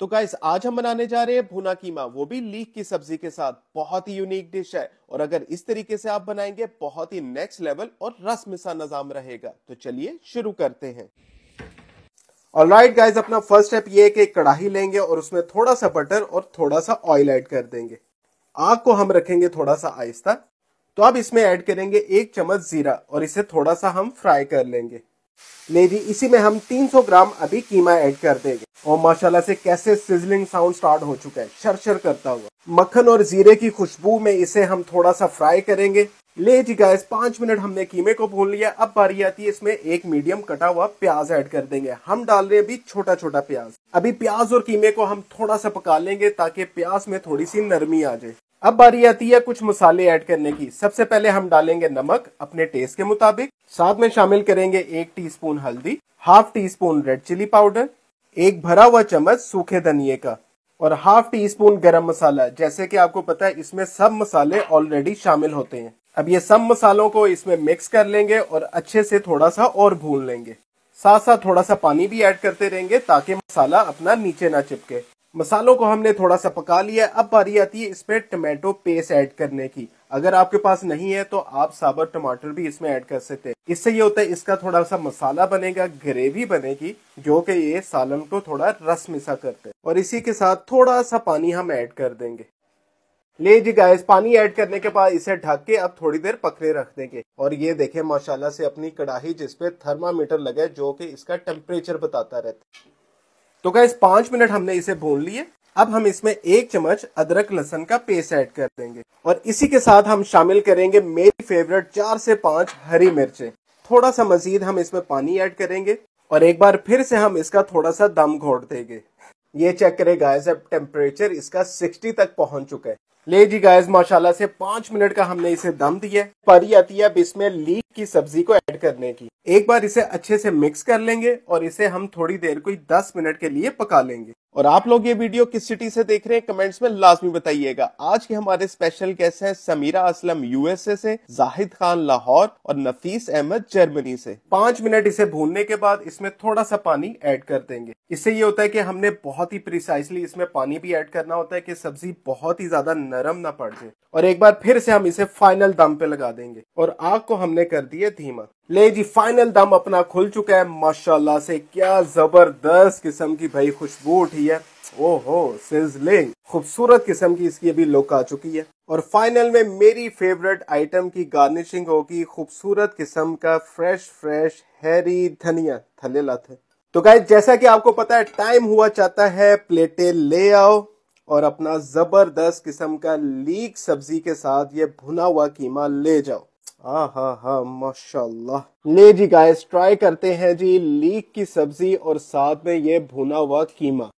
तो गाइस आज हम बनाने जा रहे हैं भुना कीमा वो भी लीक की सब्जी के साथ बहुत ही यूनिक डिश है और अगर इस तरीके से आप बनाएंगे बहुत ही नेक्स्ट लेवल और रस मिसा निजाम रहेगा तो चलिए शुरू करते हैं और राइट गाइज अपना फर्स्ट स्टेप ये कि कढ़ाई लेंगे और उसमें थोड़ा सा बटर और थोड़ा सा ऑयल ऐड कर देंगे आग को हम रखेंगे थोड़ा सा आहिस्ता तो अब इसमें ऐड करेंगे एक चम्मच जीरा और इसे थोड़ा सा हम फ्राई कर लेंगे ले जी इसी में हम 300 ग्राम अभी कीमा ऐड कर देंगे और माशाल्लाह से कैसे सिजलिंग साउंड स्टार्ट हो चुका है शरशर करता हुआ मक्खन और जीरे की खुशबू में इसे हम थोड़ा सा फ्राई करेंगे ले जी गाइस पांच मिनट हमने कीमे को भून लिया अब बारी आती है इसमें एक मीडियम कटा हुआ प्याज ऐड कर देंगे हम डाल रहे हैं अभी छोटा छोटा प्याज अभी प्याज और कीमे को हम थोड़ा सा पका लेंगे ताकि प्याज में थोड़ी सी नरमी आ जाए अब बारी आती है कुछ मसाले ऐड करने की सबसे पहले हम डालेंगे नमक अपने टेस्ट के मुताबिक साथ में शामिल करेंगे एक टीस्पून हल्दी half teaspoon red chilli powder एक भरा हुआ चम्मच सूखे धनिए का और हाफ टी स्पून गर्म मसाला जैसे कि आपको पता है इसमें सब मसाले ऑलरेडी शामिल होते हैं अब ये सब मसालों को इसमें मिक्स कर लेंगे और अच्छे से थोड़ा सा और भून लेंगे साथ साथ थोड़ा सा पानी भी ऐड करते रहेंगे ताकि मसाला अपना नीचे ना चिपके मसालों को हमने थोड़ा सा पका लिया अब बारी आती है इसमें टमाटो पेस्ट ऐड करने की अगर आपके पास नहीं है तो आप साबर टमाटर भी इसमें ऐड कर सकते हैं इससे ये होता है इसका थोड़ा सा मसाला बनेगा ग्रेवी बनेगी जो कि ये सालन को थोड़ा रस मिसा करते हैं और इसी के साथ थोड़ा सा पानी हम ऐड कर देंगे ले जी गाय पानी ऐड करने के बाद इसे ढक के अब थोड़ी देर पकड़े रख देंगे और ये देखे माशाला से अपनी कड़ाही जिसपे थर्मामीटर लगे जो कि इसका टेम्परेचर बताता रहता है तो गैस पांच मिनट हमने इसे भून लिए अब हम इसमें एक चम्मच अदरक लहसन का पेस्ट ऐड कर देंगे और इसी के साथ हम शामिल करेंगे मेरी फेवरेट चार से पांच हरी मिर्चें थोड़ा सा मजीद हम इसमें पानी ऐड करेंगे और एक बार फिर से हम इसका थोड़ा सा दम घोट देंगे ये चेक करें गाइस अब टेम्परेचर इसका 60 तक पहुंच चुका है ले जी गाइस माशाल्लाह से पांच मिनट का हमने इसे दम दिया परी आती है अब इसमें लीक की सब्जी को ऐड करने की एक बार इसे अच्छे से मिक्स कर लेंगे और इसे हम थोड़ी देर कोई दस मिनट के लिए पका लेंगे और आप लोग ये वीडियो किस सिटी से देख रहे हैं कमेंट्स में लाजमी बताइएगा आज के हमारे स्पेशल गेस्ट हैं समीरा असलम यूएसए से जाहिद खान लाहौर और नफीस अहमद जर्मनी से पांच मिनट इसे भूनने के बाद इसमें थोड़ा सा पानी ऐड कर देंगे इससे ये होता है कि हमने बहुत ही प्रिसाइसली इसमें पानी भी ऐड करना होता है कि सब्जी बहुत ही ज्यादा नरम ना पड़ जाए और एक बार फिर से हम इसे फाइनल दम पे लगा देंगे और आग को हमने कर दिया धीमा ले जी फाइनल दम अपना खुल चुका है माशाल्लाह से क्या जबरदस्त किस्म की भाई खुशबू उठी है ओहो सिजलिंग खूबसूरत किस्म की इसकी अभी लुक आ चुकी है और फाइनल में मेरी फेवरेट आइटम की गार्निशिंग होगी खूबसूरत किस्म का फ्रेश फ्रेश हैरी धनिया थले लाथे तो गाय जैसा कि आपको पता है टाइम हुआ चाहता है प्लेटें ले आओ और अपना जबरदस्त किस्म का लीक सब्जी के साथ ये भुना हुआ कीमा ले जाओ माशाल्लाह ले जी गाइस ट्राई करते हैं जी लीक की सब्जी और साथ में ये भुना हुआ कीमा